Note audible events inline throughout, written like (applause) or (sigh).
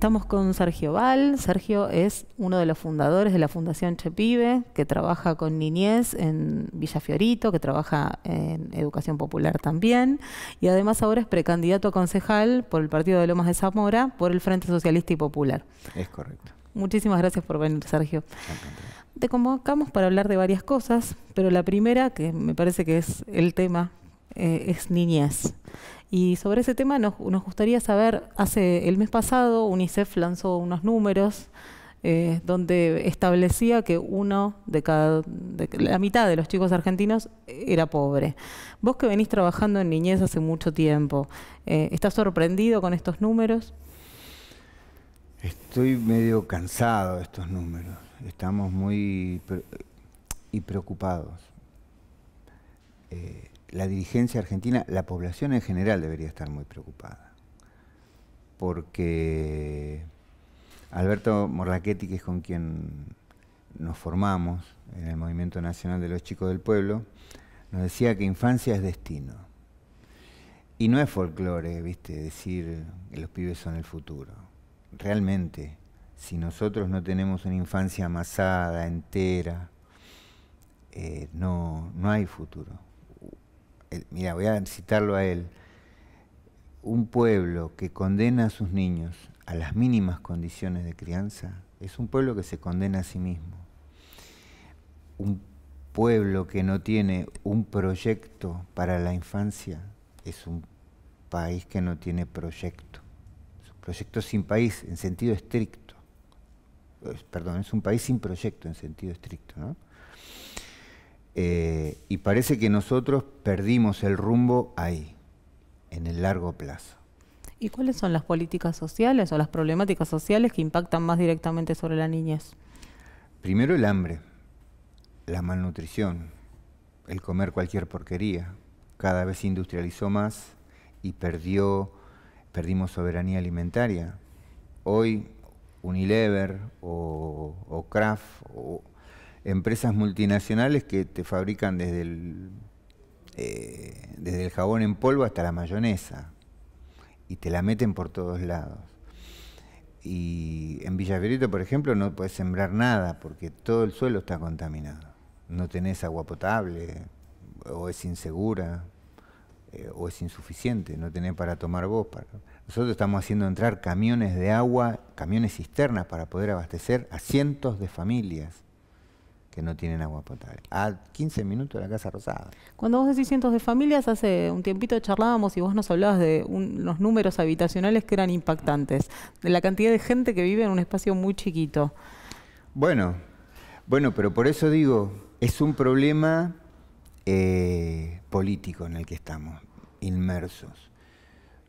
Estamos con Sergio Val. Sergio es uno de los fundadores de la Fundación Chepibe, que trabaja con niñez en Villa Fiorito, que trabaja en educación popular también. Y además ahora es precandidato a concejal por el partido de Lomas de Zamora, por el Frente Socialista y Popular. Es correcto. Muchísimas gracias por venir, Sergio. Te convocamos para hablar de varias cosas, pero la primera, que me parece que es el tema, eh, es niñez. Y sobre ese tema nos, gustaría saber, hace el mes pasado UNICEF lanzó unos números eh, donde establecía que uno de cada, la mitad de los chicos argentinos era pobre. Vos que venís trabajando en niñez hace mucho tiempo, eh, ¿estás sorprendido con estos números? Estoy medio cansado de estos números. Estamos muy y preocupados. Eh, la dirigencia argentina, la población en general debería estar muy preocupada, porque Alberto Morlachetti, que es con quien nos formamos en el Movimiento Nacional de los Chicos del Pueblo, nos decía que infancia es destino. Y no es folclore, ¿viste? Decir que los pibes son el futuro. Realmente, si nosotros no tenemos una infancia amasada, entera, eh, no hay futuro mira, voy a citarlo a él, un pueblo que condena a sus niños a las mínimas condiciones de crianza es un pueblo que se condena a sí mismo. Un pueblo que no tiene un proyecto para la infancia es un país que no tiene proyecto. Es un proyecto sin país en sentido estricto. Perdón, es un país sin proyecto en sentido estricto, ¿no? Eh, y parece que nosotros perdimos el rumbo ahí, en el largo plazo. ¿Y cuáles son las políticas sociales o las problemáticas sociales que impactan más directamente sobre la niñez? Primero el hambre, la malnutrición, el comer cualquier porquería. Cada vez se industrializó más y perdió, perdimos soberanía alimentaria. Hoy Unilever o, o Kraft o empresas multinacionales que te fabrican desde el, eh, desde el jabón en polvo hasta la mayonesa y te la meten por todos lados. Y en Villaverito, por ejemplo, no puedes sembrar nada porque todo el suelo está contaminado. No tenés agua potable, o es insegura, eh, o es insuficiente, no tenés para tomar vos. Para... Nosotros estamos haciendo entrar camiones de agua, camiones cisternas para poder abastecer a cientos de familias que no tienen agua potable. A 15 minutos de la Casa Rosada. Cuando vos decís cientos de familias, hace un tiempito charlábamos y vos nos hablabas de unos los números habitacionales que eran impactantes, de la cantidad de gente que vive en un espacio muy chiquito. Bueno, bueno, pero por eso digo, es un problema eh, político en el que estamos, inmersos.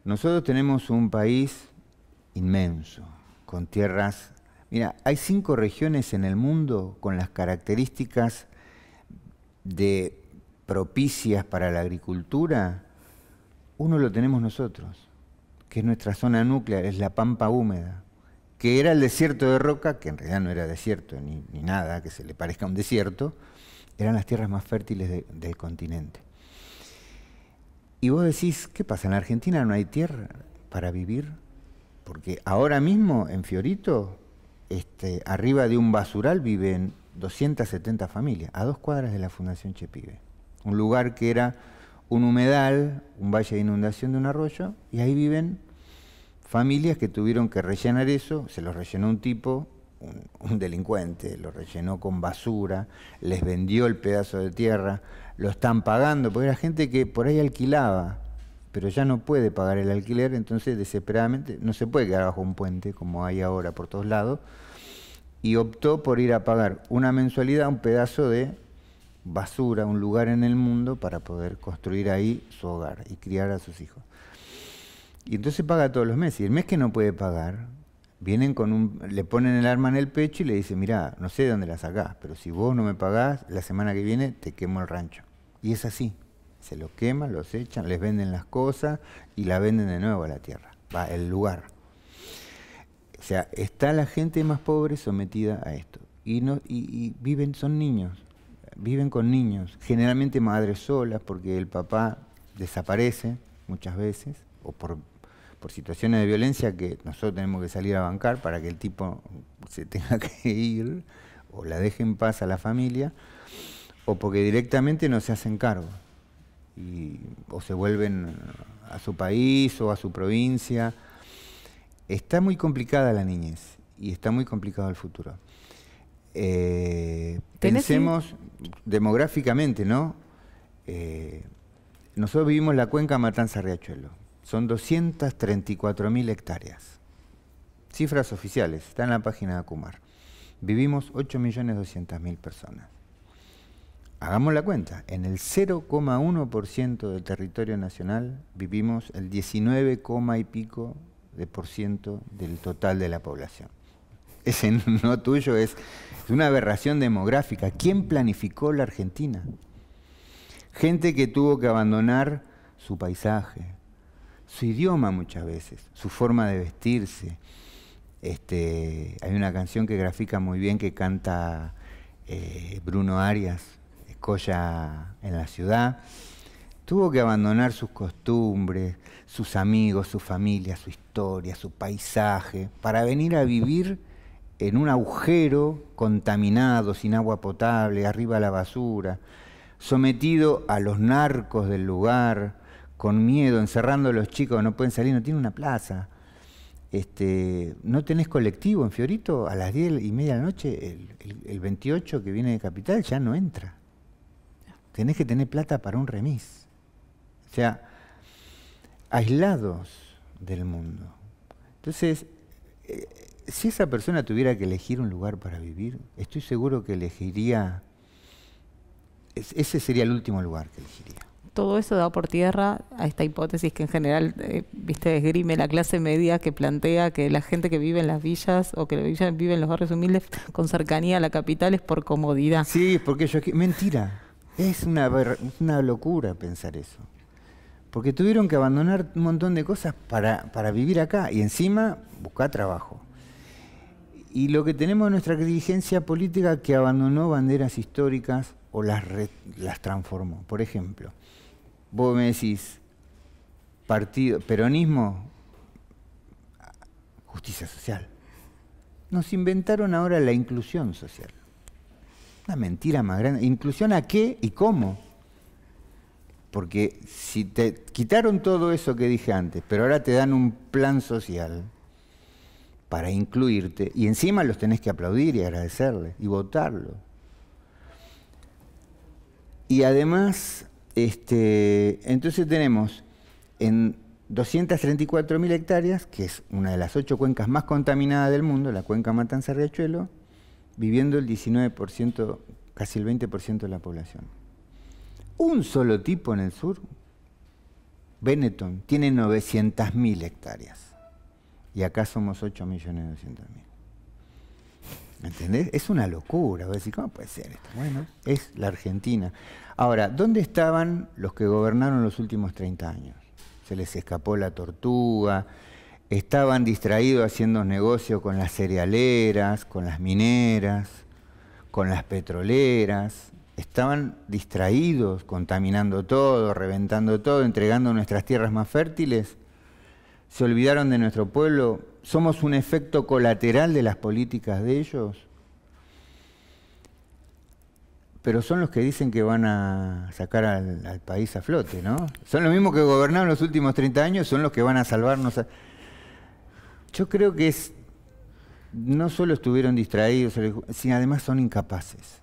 Nosotros tenemos un país inmenso, con tierras Mira, hay cinco regiones en el mundo con las características de propicias para la agricultura. Uno lo tenemos nosotros, que es nuestra zona nuclear, es la pampa húmeda, que era el desierto de roca, que en realidad no era desierto ni, nada que se le parezca a un desierto, eran las tierras más fértiles del continente. Y vos decís, ¿qué pasa? ¿En Argentina no hay tierra para vivir? Porque ahora mismo en Fiorito este, arriba de un basural viven 270 familias, a dos cuadras de la Fundación Chepibe. Un lugar que era un humedal, un valle de inundación de un arroyo, y ahí viven familias que tuvieron que rellenar eso, se los rellenó un tipo, un, un, delincuente, lo rellenó con basura, les vendió el pedazo de tierra, lo están pagando, porque era gente que por ahí alquilaba pero ya no puede pagar el alquiler, entonces desesperadamente no se puede quedar bajo un puente como hay ahora por todos lados, y optó por ir a pagar una mensualidad, un pedazo de basura, un lugar en el mundo para poder construir ahí su hogar y criar a sus hijos. Y entonces paga todos los meses, y el mes que no puede pagar, vienen con un, le ponen el arma en el pecho y le dicen, mira, no sé de dónde la sacás, pero si vos no me pagás, la semana que viene te quemo el rancho. Y es así se los queman, los echan, les venden las cosas y la venden de nuevo a la tierra, va, el lugar. O sea, está la gente más pobre sometida a esto. Y, no, y, viven, son niños, viven con niños, generalmente madres solas, porque el papá desaparece muchas veces, o por, por situaciones de violencia que nosotros tenemos que salir a bancar para que el tipo se tenga que ir, o la deje en paz a la familia, o porque directamente no se hacen cargo o se vuelven a su país o a su provincia. Está muy complicada la niñez y está muy complicado el futuro. Eh, pensemos demográficamente, ¿no? Eh, nosotros vivimos la cuenca Matanza-Riachuelo. Son mil hectáreas. Cifras oficiales, está en la página de Acumar. Vivimos 8.200.000 personas. Hagamos la cuenta, en el 0,1% del territorio nacional vivimos el 19, y pico de por ciento del total de la población. Ese (laughs) no tuyo es, una aberración demográfica. ¿Quién planificó la Argentina? Gente que tuvo que abandonar su paisaje, su idioma muchas veces, su forma de vestirse. Este, hay una canción que grafica muy bien que canta eh, Bruno Arias, Coya en la ciudad, tuvo que abandonar sus costumbres, sus amigos, su familia, su historia, su paisaje, para venir a vivir en un agujero contaminado, sin agua potable, arriba la basura, sometido a los narcos del lugar, con miedo, encerrando a los chicos, no pueden salir, no tienen una plaza. Este, no tenés colectivo en Fiorito, a las 10 y media de la noche, el 28 que viene de Capital ya no entra tenés que tener plata para un remis. O sea, aislados del mundo. Entonces, eh, si esa persona tuviera que elegir un lugar para vivir, estoy seguro que elegiría, ese sería el último lugar que elegiría. Todo eso da por tierra a esta hipótesis que en general, eh, viste, esgrime la clase media que plantea que la gente que vive en las villas o que vive en los barrios humildes con cercanía a la capital es por comodidad. Sí, porque yo... Mentira. Es una, locura pensar eso. Porque tuvieron que abandonar un montón de cosas para, vivir acá y encima buscar trabajo. Y lo que tenemos es nuestra dirigencia política que abandonó banderas históricas o las, las transformó. Por ejemplo, vos me decís, partido, peronismo, justicia social. Nos inventaron ahora la inclusión social mentira más grande. ¿Inclusión a qué y cómo? Porque si te quitaron todo eso que dije antes, pero ahora te dan un plan social para incluirte, y encima los tenés que aplaudir y agradecerles y votarlo. Y además, este, entonces tenemos en 234.000 hectáreas, que es una de las ocho cuencas más contaminadas del mundo, la cuenca Matanza-Riachuelo, viviendo el 19%, casi el 20% de la población. Un solo tipo en el sur, Benetton, tiene 900.000 hectáreas. Y acá somos 8 millones ¿Entendés? Es una locura. Voy a decir, ¿cómo puede ser esto? Bueno, es la Argentina. Ahora, ¿dónde estaban los que gobernaron los últimos 30 años? Se les escapó la tortuga, estaban distraídos haciendo negocios con las cerealeras, con las mineras, con las petroleras, estaban distraídos, contaminando todo, reventando todo, entregando nuestras tierras más fértiles, se olvidaron de nuestro pueblo, somos un efecto colateral de las políticas de ellos, pero son los que dicen que van a sacar al, país a flote, ¿no? Son los mismos que gobernaron los últimos 30 años, son los que van a salvarnos. Yo creo que es, no solo estuvieron distraídos, sino además son incapaces.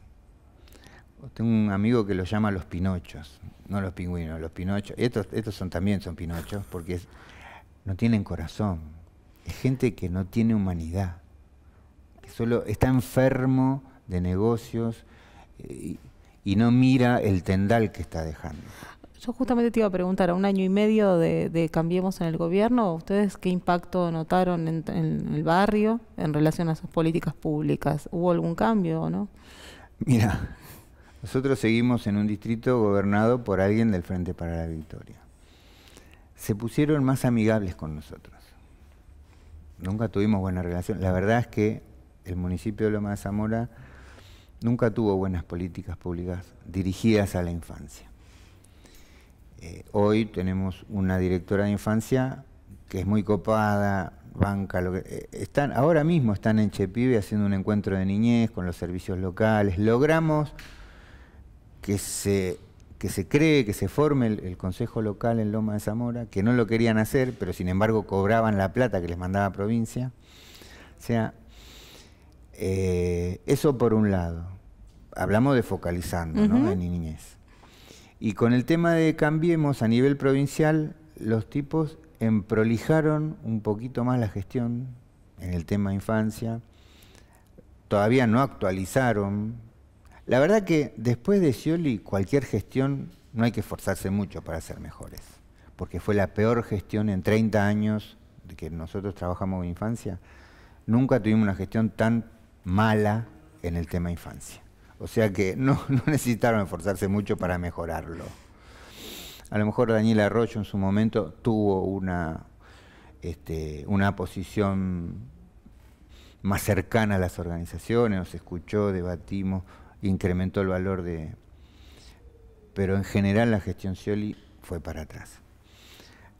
Tengo un amigo que los llama los pinochos, no los pingüinos, los pinochos. Estos, son, también son pinochos porque no tienen corazón. Es gente que no tiene humanidad, que solo está enfermo de negocios eh, y no mira el tendal que está dejando. Yo justamente te iba a preguntar, a un año y medio de, de Cambiemos en el gobierno, ¿ustedes qué impacto notaron en, el barrio en relación a sus políticas públicas? ¿Hubo algún cambio o no? Mira, nosotros seguimos en un distrito gobernado por alguien del Frente para la Victoria. Se pusieron más amigables con nosotros. Nunca tuvimos buena relación. La verdad es que el municipio de Loma de Zamora nunca tuvo buenas políticas públicas dirigidas a la infancia. Eh, hoy tenemos una directora de infancia que es muy copada, banca, lo que, eh, están, ahora mismo están en Chepibe haciendo un encuentro de niñez con los servicios locales. Logramos que se, que se cree, que se forme el, Consejo Local en Loma de Zamora, que no lo querían hacer, pero sin embargo cobraban la plata que les mandaba provincia. O sea, eh, eso por un lado. Hablamos de focalizando la en niñez. Y con el tema de Cambiemos a nivel provincial, los tipos emprolijaron un poquito más la gestión en el tema infancia, todavía no actualizaron. La verdad que después de Scioli cualquier gestión no hay que esforzarse mucho para ser mejores, porque fue la peor gestión en 30 años de que nosotros trabajamos en infancia. Nunca tuvimos una gestión tan mala en el tema infancia. O sea que (laughs) no, necesitaron esforzarse mucho para mejorarlo. A lo mejor Daniel Arroyo en su momento tuvo una, este, una posición más cercana a las organizaciones, nos escuchó, debatimos, incrementó el valor de... Pero en general la gestión Scioli fue para atrás.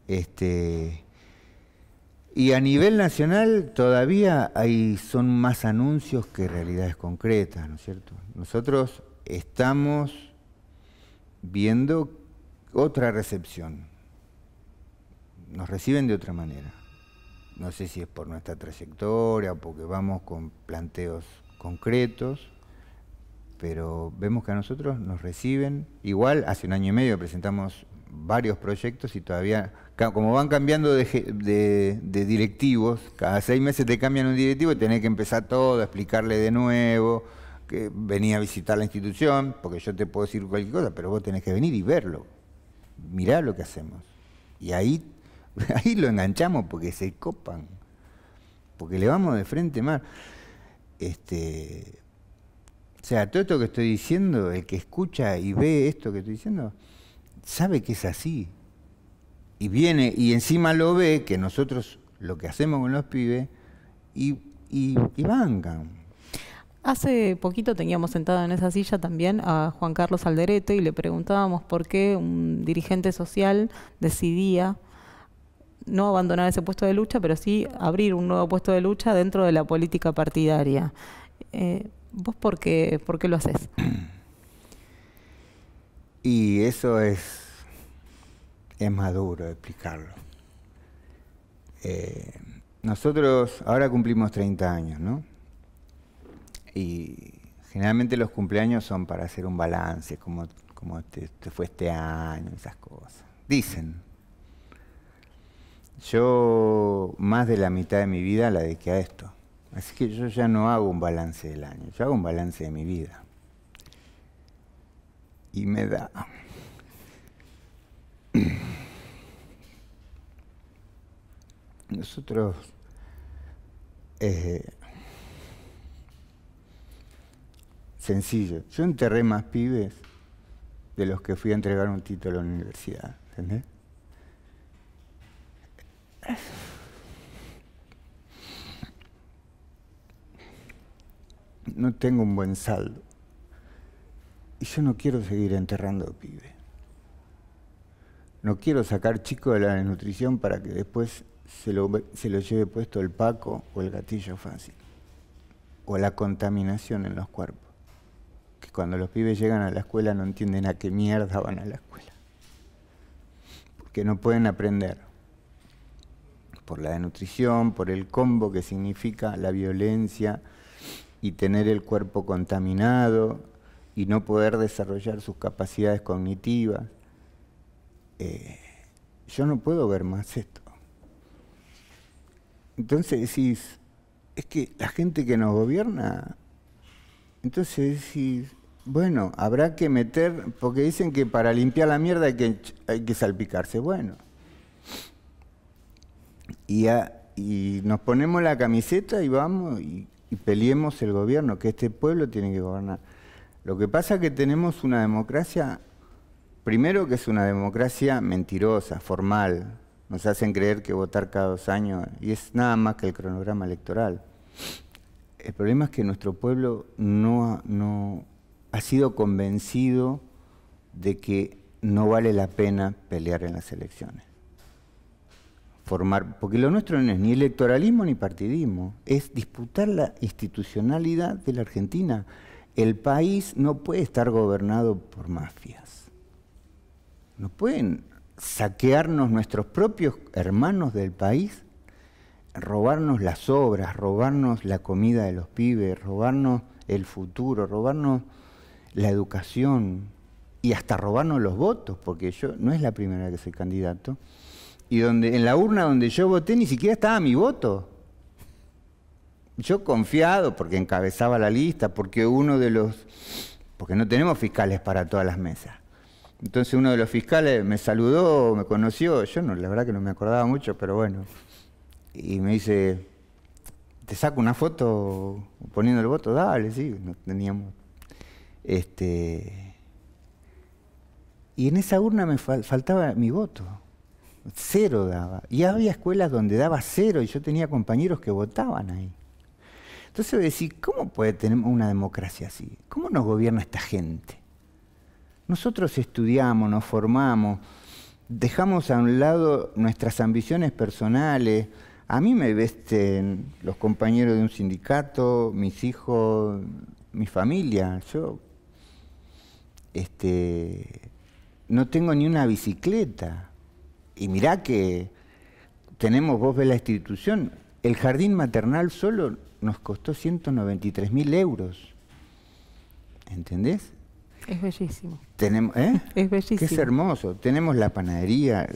Este, y a nivel nacional todavía hay, son más anuncios que realidades concretas, ¿no es cierto? Nosotros estamos viendo otra recepción. Nos reciben de otra manera. No sé si es por nuestra trayectoria o porque vamos con planteos concretos, pero vemos que a nosotros nos reciben. Igual, hace un año y medio presentamos varios proyectos y todavía, como van cambiando de, directivos, cada seis meses te cambian un directivo y tenés que empezar todo, explicarle de nuevo, que venía a visitar la institución, porque yo te puedo decir cualquier cosa, pero vos tenés que venir y verlo, mirar lo que hacemos. Y ahí, (laughs) ahí lo enganchamos porque se copan, porque le vamos de frente más. Este, o sea, todo esto que estoy diciendo, el que escucha y ve esto que estoy diciendo, sabe que es así. Y viene y encima lo ve, que nosotros lo que hacemos con los pibes, y, y, Hace poquito teníamos sentado en esa silla también a Juan Carlos Alderete y le preguntábamos por qué un dirigente social decidía no abandonar ese puesto de lucha, pero sí abrir un nuevo puesto de lucha dentro de la política partidaria. Eh, ¿Vos por qué, por qué lo haces? (clears throat) Y eso es, es maduro explicarlo. Eh, nosotros ahora cumplimos 30 años, ¿no? Y generalmente los cumpleaños son para hacer un balance, como, como te, fue este año, esas cosas. Dicen. Yo más de la mitad de mi vida la dediqué a esto. Así que yo ya no hago un balance del año, yo hago un balance de mi vida me da. Nosotros eh, sencillo. Yo enterré más pibes de los que fui a entregar un título a la universidad, No tengo un buen saldo. Y yo no quiero seguir enterrando pibe. No quiero sacar chicos de la desnutrición para que después se lo, se lo lleve puesto el paco o el gatillo fácil. O la contaminación en los cuerpos. Que cuando los pibes llegan a la escuela no entienden a qué mierda van a la escuela. Porque no pueden aprender. Por la desnutrición, por el combo que significa la violencia y tener el cuerpo contaminado y no poder desarrollar sus capacidades cognitivas. Eh, yo no puedo ver más esto. Entonces decís, es que la gente que nos gobierna, entonces decís, bueno, habrá que meter, porque dicen que para limpiar la mierda hay que, hay que salpicarse, bueno. Y, y, nos ponemos la camiseta y vamos y peleemos el gobierno, que este pueblo tiene que gobernar. Lo que pasa es que tenemos una democracia, primero que es una democracia mentirosa, formal. Nos hacen creer que votar cada dos años y es nada más que el cronograma electoral. El problema es que nuestro pueblo no, ha sido convencido de que no vale la pena pelear en las elecciones. Formar, porque lo nuestro no es ni electoralismo ni partidismo, es disputar la institucionalidad de la Argentina el país no puede estar gobernado por mafias. No pueden saquearnos nuestros propios hermanos del país, robarnos las obras, robarnos la comida de los pibes, robarnos el futuro, robarnos la educación y hasta robarnos los votos, porque yo no es la primera vez que soy candidato. Y donde en la urna donde yo voté ni siquiera estaba mi voto yo confiado porque encabezaba la lista, porque uno de los, porque no tenemos fiscales para todas las mesas. Entonces uno de los fiscales me saludó, me conoció, yo no, la verdad que no me acordaba mucho, pero bueno, y me dice, te saco una foto poniendo el voto, dale, sí, no teníamos. Este, y en esa urna me faltaba mi voto, cero daba. Y había escuelas donde daba cero y yo tenía compañeros que votaban ahí. Entonces decir, ¿cómo puede tener una democracia así? ¿Cómo nos gobierna esta gente? Nosotros estudiamos, nos formamos, dejamos a un lado nuestras ambiciones personales. A mí me vesten los compañeros de un sindicato, mis hijos, mi familia. Yo este, no tengo ni una bicicleta. Y mirá que tenemos, vos ves la institución, el jardín maternal solo nos costó 193 mil euros. ¿Entendés? Es bellísimo. ¿eh? Es bellísimo. es hermoso. Tenemos la panadería,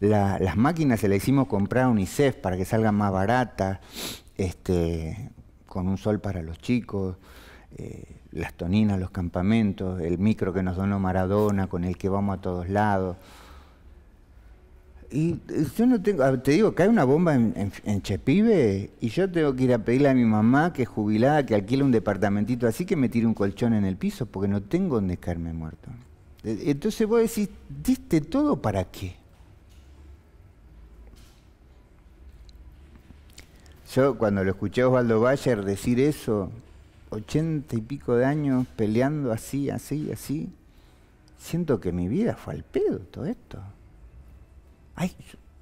las, máquinas se las hicimos comprar a UNICEF para que salga más barata, este, con un sol para los chicos, eh, las toninas, los campamentos, el micro que nos donó Maradona, con el que vamos a todos lados. Y eh, yo no tengo, te digo, cae una bomba en, en, Chepibe y yo tengo que ir a pedirle a mi mamá, que es jubilada, que alquile un departamentito así, que me tire un colchón en el piso, porque no tengo donde caerme muerto. E, entonces vos decís, ¿diste todo para qué? Yo cuando lo escuché a Osvaldo Bayer decir eso, ochenta y pico de años peleando así, así, así, siento que mi vida fue al pedo todo esto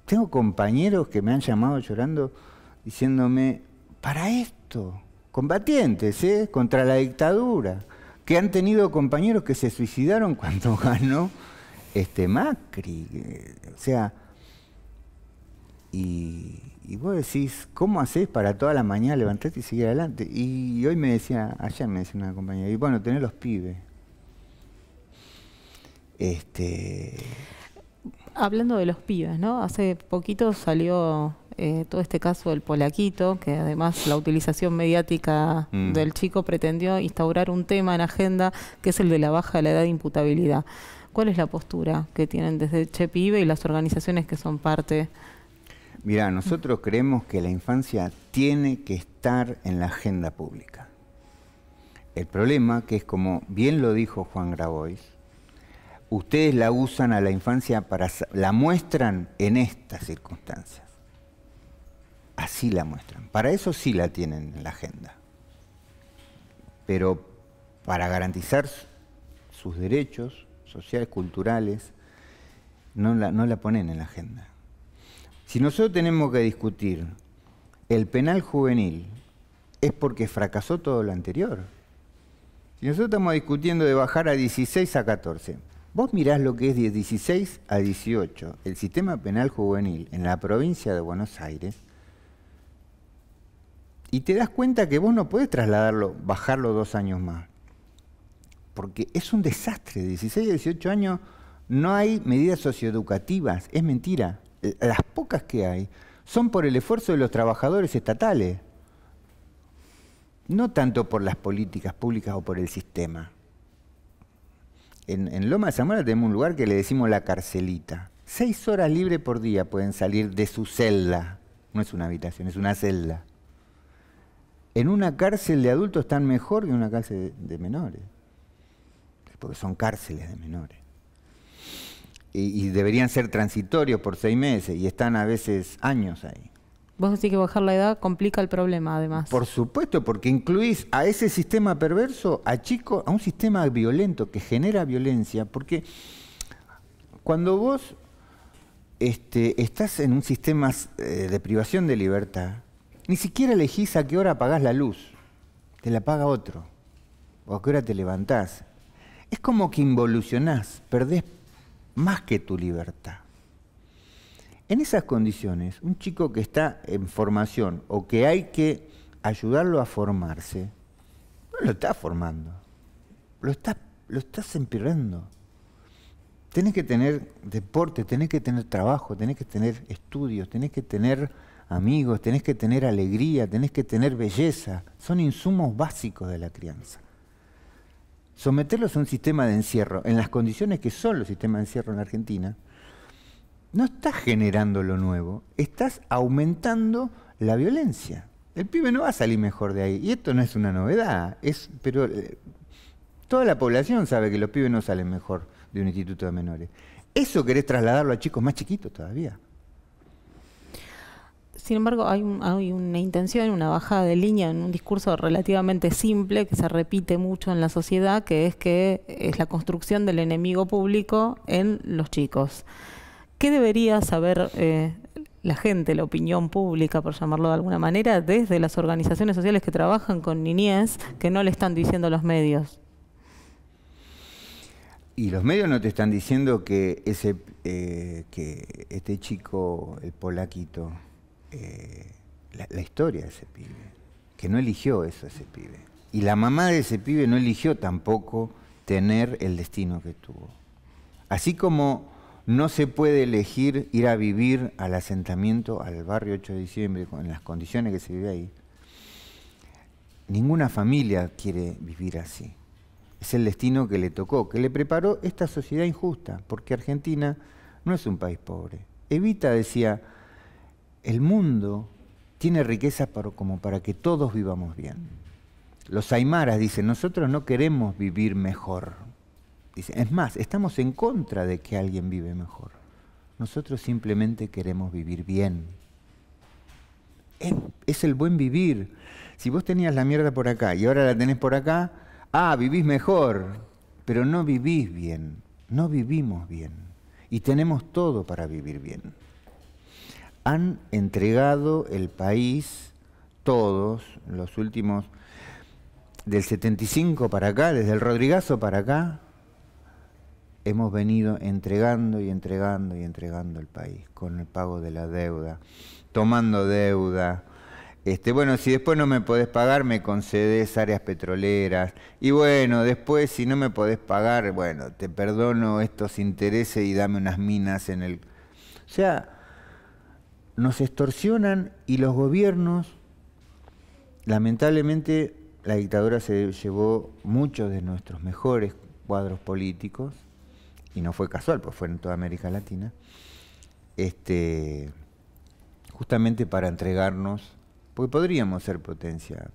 tengo compañeros que me han llamado llorando diciéndome, para esto, combatientes, ¿eh? contra la dictadura, que han tenido compañeros que se suicidaron (laughs) cuando ganó este Macri. Eh, o sea, y, vos decís, ¿cómo hacés para toda la mañana levantarte y seguir adelante? Y, hoy me decía, ayer me decía una compañera, y bueno, tener los pibes. Este hablando de los pibes, ¿no? Hace poquito salió eh, todo este caso del polaquito, que además la utilización mediática mm. del chico pretendió instaurar un tema en agenda que es el de la baja de la edad de imputabilidad. ¿Cuál es la postura que tienen desde Che Chepibe y las organizaciones que son parte? Mira, nosotros creemos que la infancia tiene que estar en la agenda pública. El problema que es como bien lo dijo Juan Grabois, ustedes la usan a la infancia para la muestran en estas circunstancias. Así la muestran. Para eso sí la tienen en la agenda. Pero para garantizar sus derechos sociales, culturales, no la, no la ponen en la agenda. Si nosotros tenemos que discutir el penal juvenil, es porque fracasó todo lo anterior. Si nosotros estamos discutiendo de bajar a 16 a 14, Vos mirás lo que es de 16 a 18, el sistema penal juvenil en la provincia de Buenos Aires, y te das cuenta que vos no podés trasladarlo, bajarlo dos años más. Porque es un desastre. 16 a 18 años no hay medidas socioeducativas, es mentira. Eh, las pocas que hay son por el esfuerzo de los trabajadores estatales, no tanto por las políticas públicas o por el sistema en, Loma de Zamora tenemos un lugar que le decimos la carcelita. Seis horas libre por día pueden salir de su celda. No es una habitación, es una celda. En una cárcel de adultos están mejor que en una cárcel de, menores. Porque son cárceles de menores. y, deberían ser transitorios por seis meses y están a veces años ahí. Vos decís que bajar la edad complica el problema, además. Por supuesto, porque incluís a ese sistema perverso, a chicos, a un sistema violento que genera violencia, porque cuando vos este, estás en un sistema eh, de privación de libertad, ni siquiera elegís a qué hora apagás la luz, te la paga otro, o a qué hora te levantás. Es como que involucionás, perdés más que tu libertad. En esas condiciones, un chico que está en formación o que hay que ayudarlo a formarse, no lo está formando, lo estás, lo empirrando. Tenés que tener deporte, tenés que tener trabajo, tenés que tener estudios, tenés que tener amigos, tenés que tener alegría, tenés que tener belleza. Son insumos básicos de la crianza. Someterlos a un sistema de encierro, en las condiciones que son los sistemas de encierro en Argentina, no estás generando lo nuevo, estás aumentando la violencia. El pibe no va a salir mejor de ahí. Y esto no es una novedad, es, pero eh, toda la población sabe que los pibes no salen mejor de un instituto de menores. Eso querés trasladarlo a chicos más chiquitos todavía. Sin embargo, hay, hay una intención, una bajada de línea en un discurso relativamente simple que se repite mucho en la sociedad, que es que es la construcción del enemigo público en los chicos. ¿Qué debería saber eh, la gente, la opinión pública, por llamarlo de alguna manera, desde las organizaciones sociales que trabajan con niñez, que no le están diciendo los medios? Y los medios no te están diciendo que ese eh, que este chico, el polaquito, eh, la, la, historia de ese pibe, que no eligió eso ese pibe. Y la mamá de ese pibe no eligió tampoco tener el destino que tuvo. Así como no se puede elegir ir a vivir al asentamiento, al barrio 8 de diciembre, con las condiciones que se vive ahí. Ninguna familia quiere vivir así. Es el destino que le tocó, que le preparó esta sociedad injusta, porque Argentina no es un país pobre. Evita decía, el mundo tiene riqueza como para que todos vivamos bien. Los aymaras dicen, nosotros no queremos vivir mejor, es más, estamos en contra de que alguien vive mejor. Nosotros simplemente queremos vivir bien. Es, es, el buen vivir. Si vos tenías la mierda por acá y ahora la tenés por acá, ah, vivís mejor, pero no vivís bien, no vivimos bien. Y tenemos todo para vivir bien. Han entregado el país todos los últimos, del 75 para acá, desde el Rodrigazo para acá, hemos venido entregando y entregando y entregando el país con el pago de la deuda, tomando deuda. Este, bueno, si después no me podés pagar, me concedes áreas petroleras. Y bueno, después si no me podés pagar, bueno, te perdono estos intereses y dame unas minas en el... O sea, nos extorsionan y los gobiernos, lamentablemente, la dictadura se llevó muchos de nuestros mejores cuadros políticos, y no fue casual, pues fue en toda América Latina, este, justamente para entregarnos, porque podríamos ser potencia,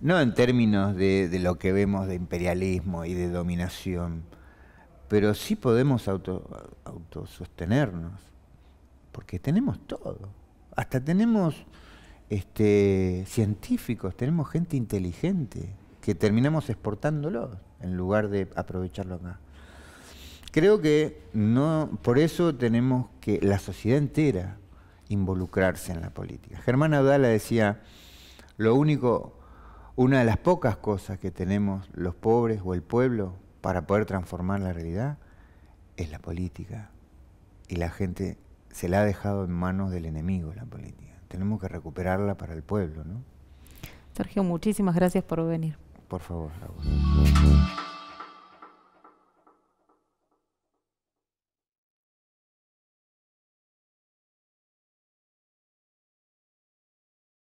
no en términos de, lo que vemos de imperialismo y de dominación, pero sí podemos autosostenernos, porque tenemos todo, hasta tenemos este, científicos, tenemos gente inteligente que terminamos exportándolo en lugar de aprovecharlo acá. Creo que no, por eso tenemos que la sociedad entera involucrarse en la política. Germán Audala decía, lo único, una de las pocas cosas que tenemos los pobres o el pueblo para poder transformar la realidad es la política. Y la gente se la ha dejado en manos del enemigo la política. Tenemos que recuperarla para el pueblo, ¿no? Sergio, muchísimas gracias por venir. Por favor, Raúl.